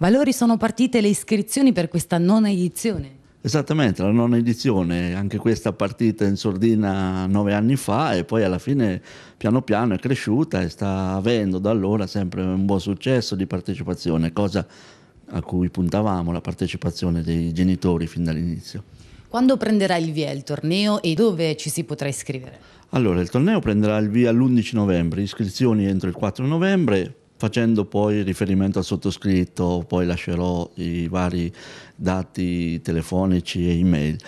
Valori sono partite le iscrizioni per questa nona edizione. Esattamente, la nona edizione, anche questa partita in sordina nove anni fa e poi alla fine piano piano è cresciuta e sta avendo da allora sempre un buon successo di partecipazione, cosa a cui puntavamo, la partecipazione dei genitori fin dall'inizio. Quando prenderà il via il torneo e dove ci si potrà iscrivere? Allora, il torneo prenderà il via l'11 novembre, iscrizioni entro il 4 novembre, Facendo poi riferimento al sottoscritto, poi lascerò i vari dati telefonici e email.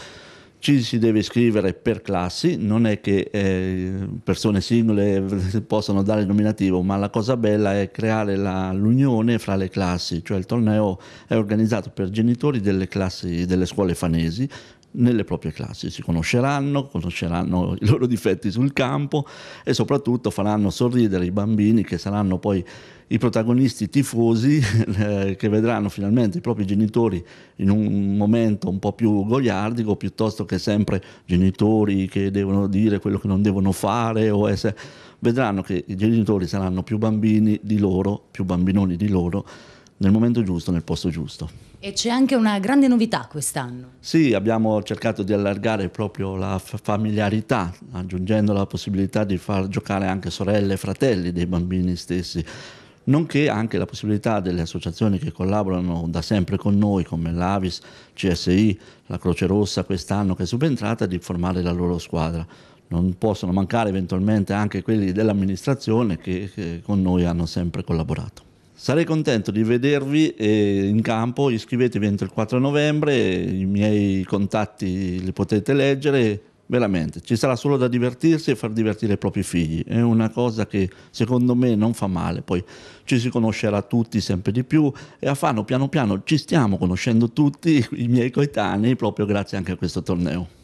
Ci si deve iscrivere per classi, non è che eh, persone singole possano dare il nominativo, ma la cosa bella è creare la, l'unione fra le classi, cioè il torneo è organizzato per genitori delle classi delle scuole fanesi nelle proprie classi, si conosceranno, conosceranno i loro difetti sul campo e soprattutto faranno sorridere i bambini che saranno poi i protagonisti tifosi eh, che vedranno finalmente i propri genitori in un momento un po' più goliardico piuttosto che sempre genitori che devono dire quello che non devono fare o essere... vedranno che i genitori saranno più bambini di loro, più bambinoni di loro nel momento giusto, nel posto giusto. E c'è anche una grande novità quest'anno. Sì, abbiamo cercato di allargare proprio la familiarità, aggiungendo la possibilità di far giocare anche sorelle e fratelli dei bambini stessi nonché anche la possibilità delle associazioni che collaborano da sempre con noi, come l'Avis, CSI, la Croce Rossa quest'anno che è subentrata, di formare la loro squadra. Non possono mancare eventualmente anche quelli dell'amministrazione che, che con noi hanno sempre collaborato. Sarei contento di vedervi eh, in campo, iscrivetevi entro il 4 novembre, i miei contatti li potete leggere, veramente ci sarà solo da divertirsi e far divertire i propri figli, è una cosa che secondo me non fa male, poi ci si conoscerà tutti sempre di più e a Fano piano piano ci stiamo conoscendo tutti i miei coetanei proprio grazie anche a questo torneo.